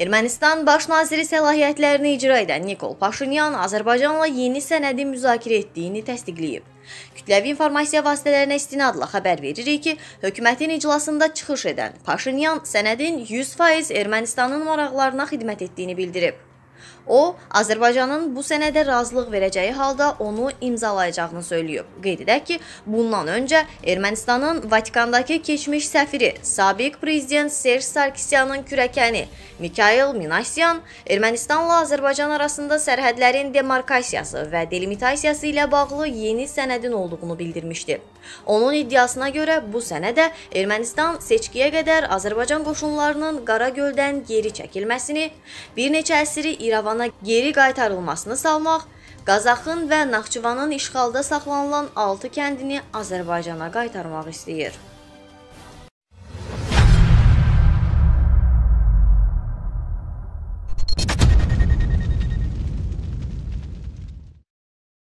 Ermənistan baş naziri səlahiyyətlərini icra edən Nikol Paşinyan Azərbaycanla yeni sənədi müzakirə etdiyini təsdiqləyib. Kütləvi informasiya vasitələrinə istinadla xəbər veririk ki, hökumətin iclasında çıxış edən Paşinyan sənədin 100% Ermənistanın maraqlarına xidmət etdiyini bildirib. O, Azərbaycanın bu sənədə razılıq verəcəyi halda onu imzalayacağını söyləyib. Qeyd edək ki, bundan öncə Ermənistanın Vatikandakı keçmiş səfiri, sabiq prezident Serj Sarkisyanın kürəkəni Mikhail Minasyan Ermənistanla Azərbaycan arasında sərhədlərin demarkasiyası və delimitasiyası ilə bağlı yeni sənədin olduğunu bildirmişdi. Onun iddiasına görə bu sənədə Ermənistan seçkiyə qədər Azərbaycan qoşunlarının Qaragöldən geri çəkilməsini, bir neçə əsiri İrəvana geri qaytarılmasını salmaq, Qazaxın və Naxçıvanın işğalda saxlanılan 6 kəndini Azərbaycana qaytarmaq istəyir.